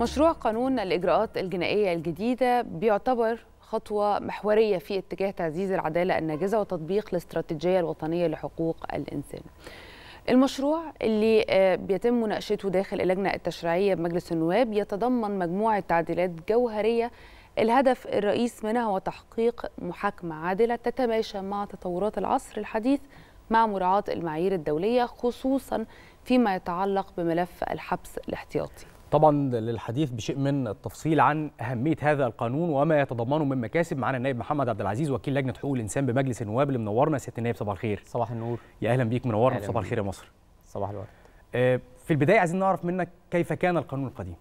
مشروع قانون الإجراءات الجنائية الجديدة بيعتبر خطوة محورية في اتجاه تعزيز العدالة الناجزة وتطبيق الاستراتيجية الوطنية لحقوق الإنسان. المشروع اللي آه، بيتم مناقشته داخل اللجنة التشريعية بمجلس النواب يتضمن مجموعة تعديلات جوهرية الهدف الرئيس منها هو تحقيق محاكمة عادلة تتماشى مع تطورات العصر الحديث مع مراعاة المعايير الدولية خصوصا فيما يتعلق بملف الحبس الاحتياطي طبعا للحديث بشيء من التفصيل عن اهميه هذا القانون وما يتضمنه من مكاسب معانا النائب محمد عبد العزيز وكيل لجنه حقوق الانسان بمجلس النواب اللي منورنا سياده النائب صباح الخير صباح النور يا اهلا بيك منورنا صباح الخير يا مصر صباح الورد آه، في البدايه عايزين نعرف منك كيف كان القانون القديم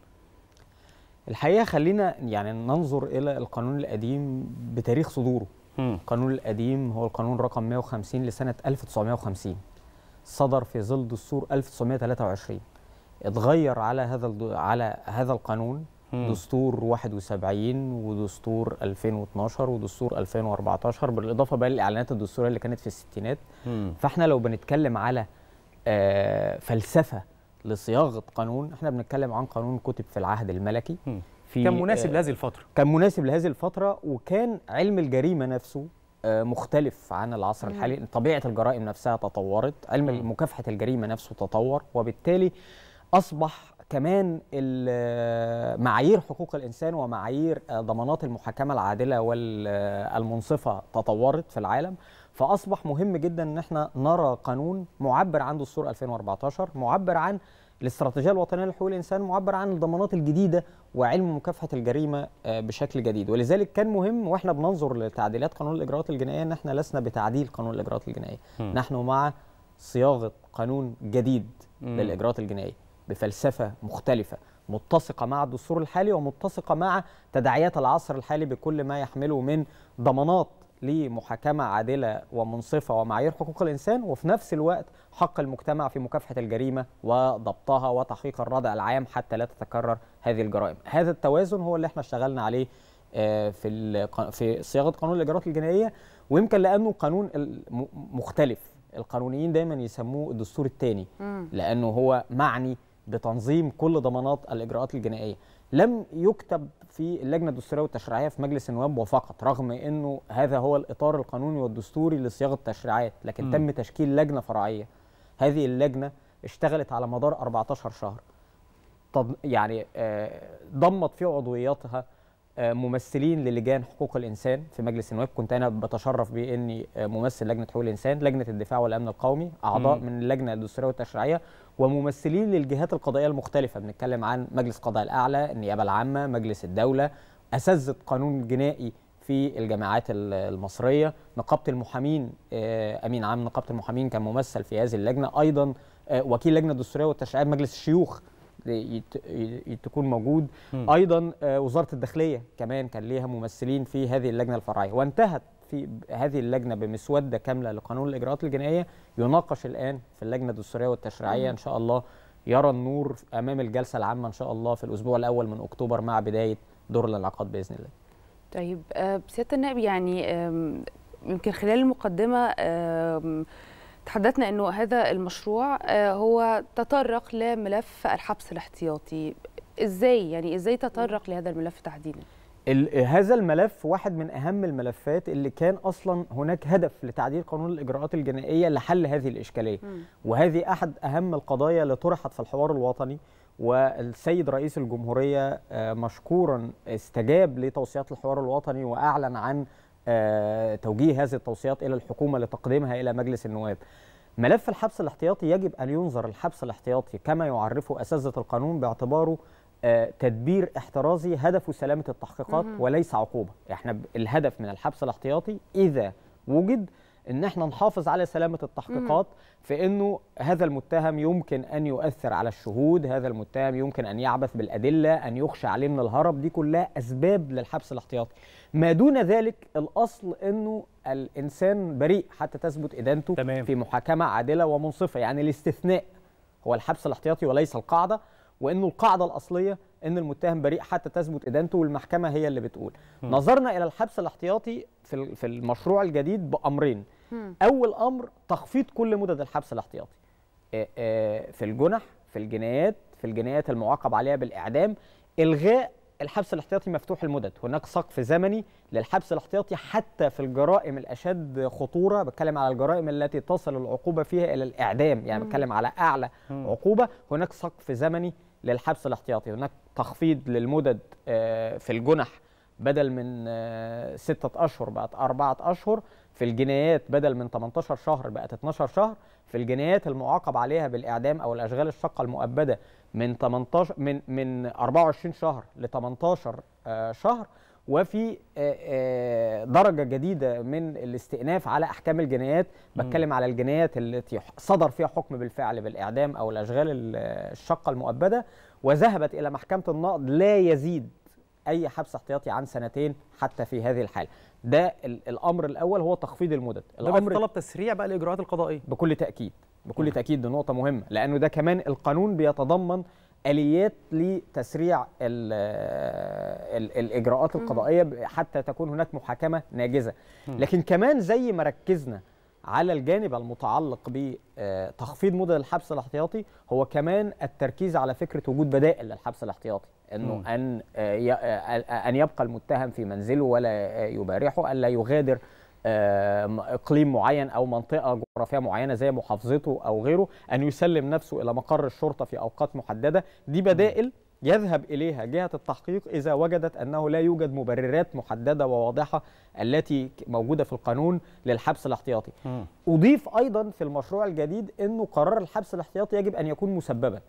الحقيقه خلينا يعني ننظر الى القانون القديم بتاريخ صدوره م. القانون القديم هو القانون رقم 150 لسنه 1950 صدر في ظل دستور 1923 اتغير على هذا على هذا القانون مم. دستور 71 ودستور 2012 ودستور 2014 بالاضافه بقى للاعلانات الدستوريه اللي كانت في الستينات مم. فاحنا لو بنتكلم على آه فلسفه لصياغه قانون احنا بنتكلم عن قانون كتب في العهد الملكي في كان مناسب آه لهذه الفتره كان مناسب لهذه الفتره وكان علم الجريمه نفسه آه، مختلف عن العصر الحالي طبيعه الجرائم نفسها تطورت علم مكافحه الجريمه نفسه تطور وبالتالي اصبح كمان معايير حقوق الانسان ومعايير آه، ضمانات المحاكمه العادله والمنصفه تطورت في العالم فاصبح مهم جدا ان احنا نرى قانون معبر عن دستور 2014 معبر عن الاستراتيجيه الوطنيه لحقوق الانسان معبر عن الضمانات الجديده وعلم مكافحه الجريمه آه، بشكل جديد ولذلك كان مهم واحنا بننظر لتعديلات قانون الاجراءات الجنائيه ان احنا لسنا بتعديل قانون الاجراءات الجنائيه م. نحن مع صياغه قانون جديد م. للاجراءات الجنائيه بفلسفه مختلفه متسقه مع الدستور الحالي ومتسقه مع تداعيات العصر الحالي بكل ما يحمله من ضمانات لمحاكمه عادله ومنصفه ومعايير حقوق الانسان وفي نفس الوقت حق المجتمع في مكافحه الجريمه وضبطها وتحقيق الردع العام حتى لا تتكرر هذه الجرائم. هذا التوازن هو اللي احنا اشتغلنا عليه آه، في في صياغه قانون الاجراءات الجنائيه ويمكن لانه قانون مختلف القانونيين دايما يسموه الدستور الثاني لانه هو معني بتنظيم كل ضمانات الاجراءات الجنائيه لم يكتب في اللجنه الدستوريه والتشريعيه في مجلس النواب وفقط رغم انه هذا هو الاطار القانوني والدستوري لصياغه التشريعات لكن م. تم تشكيل لجنه فرعيه هذه اللجنه اشتغلت على مدار 14 شهر يعني آه، ضمت في عضوياتها آه، ممثلين للجان حقوق الانسان في مجلس النواب كنت انا بتشرف باني آه، ممثل لجنه حقوق الانسان لجنه الدفاع والامن القومي اعضاء م. من اللجنه الدستوريه والتشريعيه وممثلين للجهات القضائيه المختلفه بنتكلم عن مجلس القضاء الاعلى النيابه العامه مجلس الدوله اساتذه قانون جنائي في الجامعات المصريه نقابه المحامين آه، امين عام نقابه المحامين كان ممثل في هذه اللجنه ايضا وكيل لجنه الدستوريه والتشريعيه بمجلس الشيوخ تكون موجود م. ايضا آه، وزاره الداخليه كمان كان ليها ممثلين في هذه اللجنه الفرعيه وانتهت في هذه اللجنه بمسوده كامله لقانون الاجراءات الجنائيه يناقش الان في اللجنه الدستوريه والتشريعيه ان شاء الله يرى النور امام الجلسه العامه ان شاء الله في الاسبوع الاول من اكتوبر مع بدايه دور العقاد باذن الله. طيب آه، سياده النائب يعني يمكن خلال المقدمه تحدثنا انه هذا المشروع آه، هو تطرق لملف الحبس الاحتياطي ازاي يعني ازاي تطرق لهذا الملف تحديدا هذا الملف واحد من اهم الملفات اللي كان اصلا هناك هدف لتعديل قانون الاجراءات الجنائيه لحل هذه الاشكاليه م. وهذه احد اهم القضايا اللي طرحت في الحوار الوطني والسيد رئيس الجمهوريه آه، مشكورا استجاب لتوصيات الحوار الوطني واعلن عن آه، توجيه هذه التوصيات الى الحكومه لتقديمها الى مجلس النواب. ملف الحبس الاحتياطي يجب ان ينظر الحبس الاحتياطي كما يعرفه اساتذه القانون باعتباره آه، تدبير احترازي هدفه سلامه التحقيقات وليس عقوبه، احنا الهدف من الحبس الاحتياطي اذا وجد ان احنا نحافظ على سلامه التحقيقات في انه هذا المتهم يمكن ان يؤثر على الشهود هذا المتهم يمكن ان يعبث بالادله ان يخشى عليه من الهرب دي كلها اسباب للحبس الاحتياطي ما دون ذلك الاصل انه الانسان بريء حتى تثبت ادانته تمام. في محاكمه عادله ومنصفه يعني الاستثناء هو الحبس الاحتياطي وليس القاعده وانه القاعده الاصليه ان المتهم بريء حتى تثبت ادانته والمحكمه هي اللي بتقول م. نظرنا الى الحبس الاحتياطي في المشروع الجديد بامرين اول امر تخفيض كل مدد الحبس الاحتياطي في الجنح في الجنايات في الجنايات المعاقب عليها بالاعدام الغاء الحبس الاحتياطي مفتوح المدد هناك سقف زمني للحبس الاحتياطي حتى في الجرائم الاشد خطوره بتكلم على الجرائم التي تصل العقوبه فيها الى الاعدام يعني بتكلم على اعلى عقوبه هناك سقف زمني للحبس الاحتياطي هناك تخفيض للمدد في الجنح بدل من آه، ستة أشهر بقت أربعة أشهر في الجنايات بدل من 18 شهر بقت 12 شهر في الجنايات المعاقب عليها بالإعدام أو الأشغال الشاقة المؤبدة من 18 من من 24 شهر ل 18 آه، شهر وفي آه، درجه جديده من الاستئناف على احكام الجنايات بتكلم على الجنايات التي صدر فيها حكم بالفعل بالاعدام او الاشغال الشاقه المؤبده وذهبت الى محكمه النقض لا يزيد اي حبس احتياطي عن سنتين حتى في هذه الحاله ده الامر الاول هو تخفيض المدد الامر طلب تسريع بقى الاجراءات القضائيه بكل تاكيد بكل تاكيد دي نقطه مهمه لانه ده كمان القانون بيتضمن اليات لتسريع الـ الـ الاجراءات القضائيه حتى تكون هناك محاكمه ناجزه لكن كمان زي ما ركزنا على الجانب المتعلق بتخفيض آه، مدد الحبس الاحتياطي هو كمان التركيز على فكره وجود بدائل للحبس الاحتياطي انه ان آه، آه، آه، ان يبقى المتهم في منزله ولا يبارحه الا يغادر اقليم معين او منطقه جغرافيه معينه زي محافظته او غيره ان يسلم نفسه الى مقر الشرطه في اوقات محدده دي بدائل يذهب اليها جهه التحقيق اذا وجدت انه لا يوجد مبررات محدده وواضحه التي موجوده في القانون للحبس الاحتياطي. اضيف ايضا في المشروع الجديد انه قرار الحبس الاحتياطي يجب ان يكون مسببا.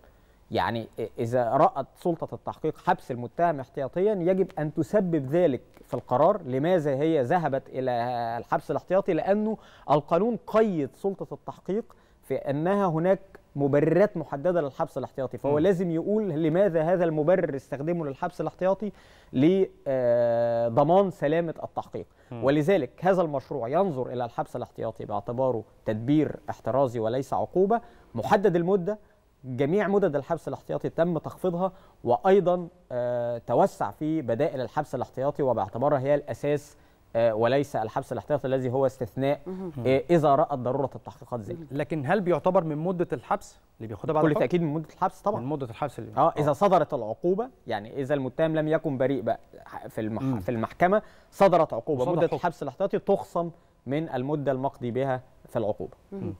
يعني إذا رأت سلطة التحقيق حبس المتهم احتياطيا يجب أن تسبب ذلك في القرار لماذا هي ذهبت إلى الحبس الاحتياطي لأنه القانون قيد سلطة التحقيق في أنها هناك مبررات محددة للحبس الاحتياطي فهو م. لازم يقول لماذا هذا المبرر استخدمه للحبس الاحتياطي لضمان آه، سلامة التحقيق م. ولذلك هذا المشروع ينظر إلى الحبس الاحتياطي باعتباره تدبير احترازي وليس عقوبة محدد المدة جميع مدد الحبس الاحتياطي تم تخفيضها وايضا آه، توسع في بدائل الحبس الاحتياطي وباعتبارها هي الاساس آه، وليس الحبس الاحتياطي الذي هو استثناء آه، اذا رات ضروره التحقيقات ذلك لكن هل بيعتبر من مده الحبس اللي بياخدها بعد كل تاكيد من مده الحبس طبعا من مده الحبس اللي اه اذا صدرت العقوبه يعني اذا المتهم لم يكن بريء بقى في المح... مم. في المحكمه صدرت عقوبه مده الحبس الاحتياطي تخصم من المده المقضي بها في العقوبه مم.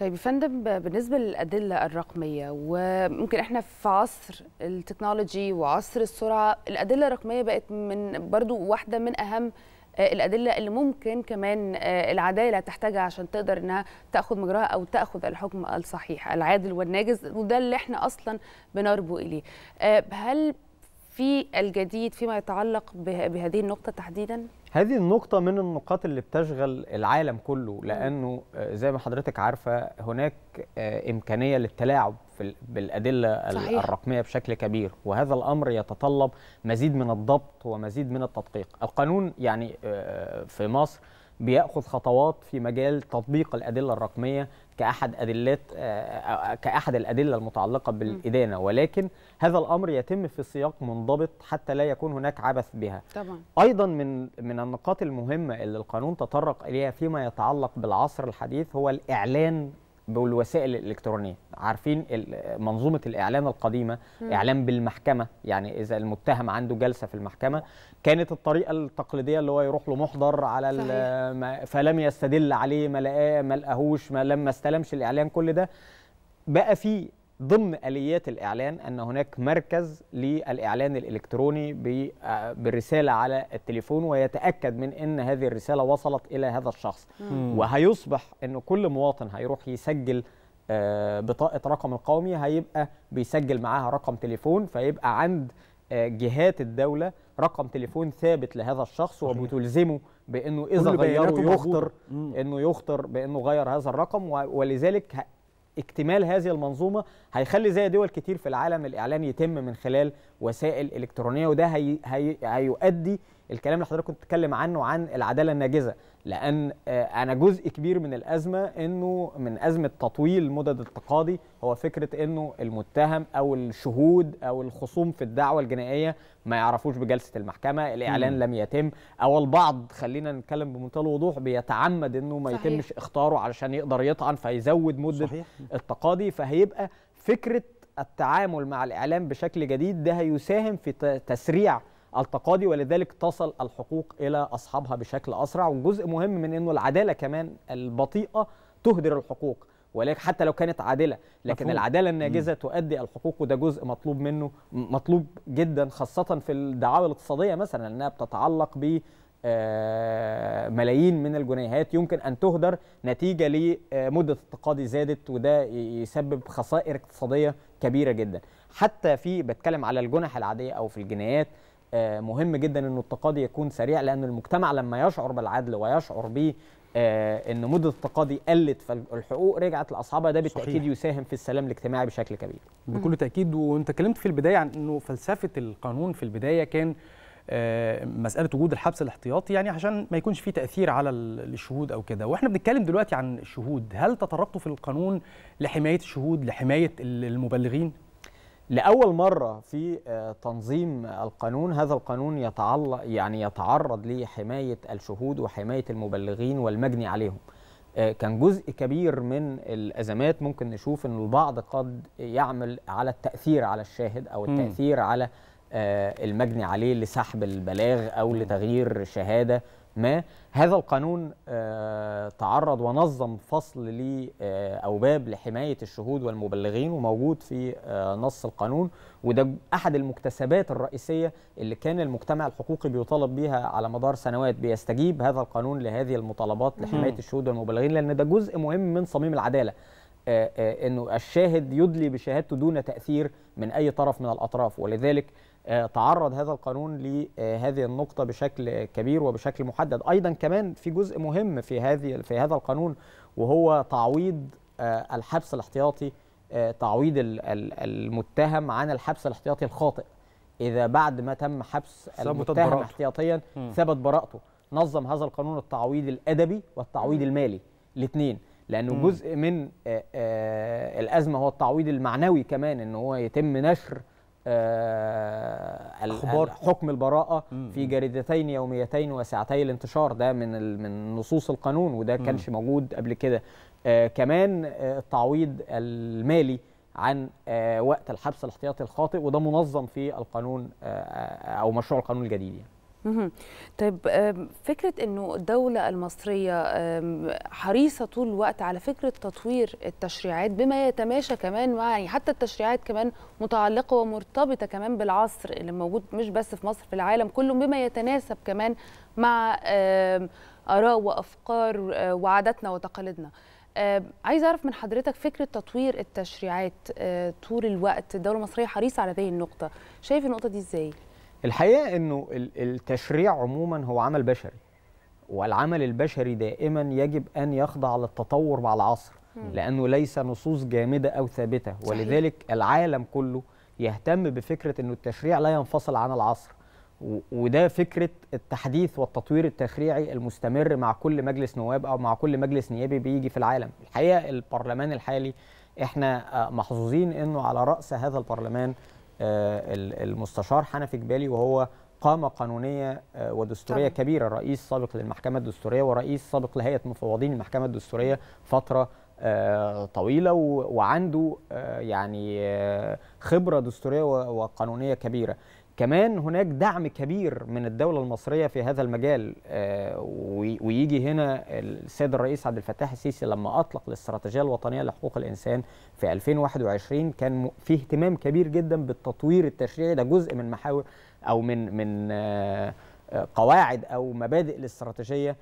طيب يا فندم بالنسبه للادله الرقميه وممكن احنا في عصر التكنولوجي وعصر السرعه الادله الرقميه بقت من برضو واحده من اهم آه، الادله اللي ممكن كمان آه، العداله تحتاجها عشان تقدر انها تاخذ مجراها او تاخذ الحكم الصحيح العادل والناجز وده اللي احنا اصلا بنرجو اليه آه، هل في الجديد فيما يتعلق بهذه النقطه تحديدا هذه النقطة من النقاط اللي بتشغل العالم كله لأنه آه، زي ما حضرتك عارفة هناك آه، إمكانية للتلاعب بالأدلة صحيح. الرقمية بشكل كبير وهذا الأمر يتطلب مزيد من الضبط ومزيد من التدقيق القانون يعني آه، في مصر بياخذ خطوات في مجال تطبيق الادله الرقميه كأحد أدلات آه، آه، آه، كأحد الأدلة المتعلقة بالإدانة ولكن هذا الأمر يتم في سياق منضبط حتى لا يكون هناك عبث بها طبعا. أيضا من من النقاط المهمة اللي القانون تطرق إليها فيما يتعلق بالعصر الحديث هو الإعلان بالوسائل الالكترونيه عارفين منظومه الاعلان القديمه م. اعلان بالمحكمه يعني اذا المتهم عنده جلسه في المحكمه كانت الطريقه التقليديه اللي هو يروح له محضر على فلم يستدل عليه ما لقاه ما لقاهوش ما لما استلمش الاعلان كل ده بقى في ضمن اليات الاعلان ان هناك مركز للاعلان الالكتروني آه، بالرساله على التليفون ويتاكد من ان هذه الرساله وصلت الى هذا الشخص مم. وهيصبح ان كل مواطن هيروح يسجل آه، بطاقه رقم القومي هيبقى بيسجل معاها رقم تليفون فيبقى عند آه، جهات الدوله رقم تليفون ثابت لهذا الشخص وبتلزمه بانه اذا غيره يخطر انه يخطر بانه غير هذا الرقم ولذلك اكتمال هذه المنظومه هيخلي زي دول كتير في العالم الاعلان يتم من خلال وسائل الكترونيه وده هي هي هيؤدي الكلام اللي حضرتك كنت بتتكلم عنه عن العداله الناجزه لان آه، انا جزء كبير من الازمه انه من ازمه تطويل مدد التقاضي هو فكره انه المتهم او الشهود او الخصوم في الدعوه الجنائيه ما يعرفوش بجلسه المحكمه الاعلان م. لم يتم او البعض خلينا نتكلم بمنتهى الوضوح بيتعمد انه ما صحيح. يتمش اختاره علشان يقدر يطعن فيزود مده صحيح. التقاضي فهيبقى فكره التعامل مع الاعلام بشكل جديد ده هيساهم في تسريع التقاضي ولذلك تصل الحقوق الى اصحابها بشكل اسرع وجزء مهم من انه العداله كمان البطيئه تهدر الحقوق ولكن حتى لو كانت عادله لكن مفهوم. العداله الناجزه م. تؤدي الحقوق وده جزء مطلوب منه مطلوب جدا خاصه في الدعاوى الاقتصاديه مثلا انها بتتعلق ب آه، ملايين من الجنيهات يمكن ان تهدر نتيجه لمده آه، التقاضي زادت وده يسبب خسائر اقتصاديه كبيره جدا حتى في بتكلم على الجنح العاديه او في الجنايات آه، مهم جدا انه التقاضي يكون سريع لان المجتمع لما يشعر بالعدل ويشعر به آه، ان مده التقاضي قلت فالحقوق رجعت لاصحابها ده بالتاكيد صحيح. يساهم في السلام الاجتماعي بشكل كبير. بكل تاكيد وانت اتكلمت في البدايه عن انه فلسفه القانون في البدايه كان آه، مساله وجود الحبس الاحتياطي يعني عشان ما يكونش في تاثير على الشهود او كده واحنا بنتكلم دلوقتي عن الشهود هل تطرقتوا في القانون لحمايه الشهود لحمايه المبلغين لاول مره في آه، تنظيم القانون هذا القانون يتعلق يعني يتعرض لحمايه الشهود وحمايه المبلغين والمجني عليهم آه، كان جزء كبير من الازمات ممكن نشوف ان البعض قد يعمل على التاثير على الشاهد او التاثير على آه، المجني عليه لسحب البلاغ او لتغيير شهاده ما هذا القانون آه، تعرض ونظم فصل ل آه، او باب لحمايه الشهود والمبلغين وموجود في آه، نص القانون وده احد المكتسبات الرئيسيه اللي كان المجتمع الحقوقي بيطالب بيها على مدار سنوات بيستجيب هذا القانون لهذه المطالبات لحمايه الشهود والمبلغين لان ده جزء مهم من صميم العداله انه الشاهد يدلي بشهادته دون تاثير من اي طرف من الاطراف ولذلك آه، تعرض هذا القانون لهذه آه، النقطة بشكل كبير وبشكل محدد أيضا كمان في جزء مهم في هذه في هذا القانون وهو تعويض آه، الحبس الاحتياطي تعويض المتهم عن الحبس الاحتياطي الخاطئ إذا بعد ما تم حبس المتهم براءته. احتياطيا ثبت براءته نظم هذا القانون التعويض الأدبي والتعويض المالي الاثنين لأنه جزء من الأزمة هو التعويض المعنوي كمان إن هو يتم نشر آه، أخبار. حكم البراءة مم. في جريدتين يوميتين وساعتي الانتشار ده من من نصوص القانون وده كانش موجود قبل كده آه كمان آه، التعويض المالي عن آه وقت الحبس الاحتياطي الخاطئ وده منظم في القانون آه, آه، أو مشروع القانون الجديد يعني. طيب فكرة أنه الدولة المصرية حريصة طول الوقت على فكرة تطوير التشريعات بما يتماشى كمان مع يعني حتى التشريعات كمان متعلقة ومرتبطة كمان بالعصر اللي موجود مش بس في مصر في العالم كله بما يتناسب كمان مع آراء وأفكار آه، وعاداتنا وتقاليدنا عايز اعرف من حضرتك فكره تطوير التشريعات آه، طول الوقت الدوله المصريه حريصه على هذه النقطه شايف النقطه دي ازاي الحقيقه انه التشريع عموما هو عمل بشري والعمل البشري دائما يجب ان يخضع للتطور مع العصر لانه ليس نصوص جامده او ثابته ولذلك العالم كله يهتم بفكره انه التشريع لا ينفصل عن العصر وده فكره التحديث والتطوير التشريعي المستمر مع كل مجلس نواب او مع كل مجلس نيابي بيجي في العالم الحقيقه البرلمان الحالي احنا آه، محظوظين انه على راس هذا البرلمان آه، المستشار حنفي جبالي وهو قامة قانونية آه، ودستورية طبعا. كبيرة رئيس سابق للمحكمة الدستورية ورئيس سابق لهيئة مفوضين المحكمة الدستورية فترة آه، طويلة وعنده يعني خبرة دستورية وقانونية كبيرة كمان هناك دعم كبير من الدولة المصرية في هذا المجال آه، ويجي هنا السيد الرئيس عبد الفتاح السيسي لما أطلق الاستراتيجية الوطنية لحقوق الإنسان في 2021 كان فيه اهتمام كبير جدا بالتطوير التشريعي ده جزء من محاور أو من من آه، آه، قواعد أو مبادئ الاستراتيجية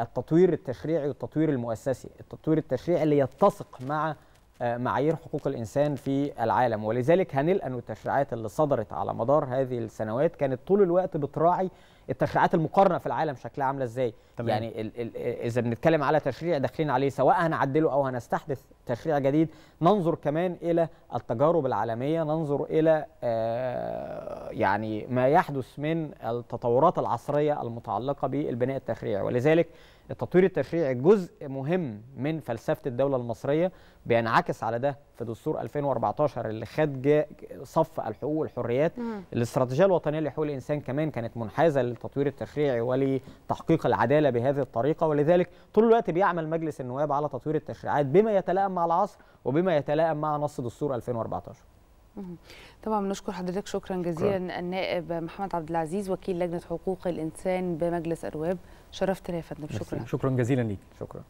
التطوير التشريعي والتطوير المؤسسي التطوير التشريعي اللي يتسق مع آه، معايير حقوق الانسان في العالم ولذلك هنلقى ان التشريعات اللي صدرت على مدار هذه السنوات كانت طول الوقت بتراعي التشريعات المقارنه في العالم شكلها عامله ازاي تمام. يعني ال ال اذا بنتكلم على تشريع داخلين عليه سواء هنعدله او هنستحدث تشريع جديد ننظر كمان الى التجارب العالميه ننظر الى آه، يعني ما يحدث من التطورات العصريه المتعلقه بالبناء التشريعي ولذلك التطوير التشريعي جزء مهم من فلسفه الدوله المصريه بينعكس على ده في دستور 2014 اللي خد صف الحقوق والحريات الاستراتيجيه الوطنيه لحقوق الانسان كمان كانت منحازه للتطوير التشريعي ولتحقيق العداله بهذه الطريقه ولذلك طول الوقت بيعمل مجلس النواب على تطوير التشريعات بما يتلائم مع العصر وبما يتلائم مع نص دستور 2014 طبعا نشكر حضرتك شكرا جزيلا شكرا. النائب محمد عبد العزيز وكيل لجنه حقوق الانسان بمجلس ارواب شرفتنا يا فندم شكرا شكرا جزيلا ليك شكرا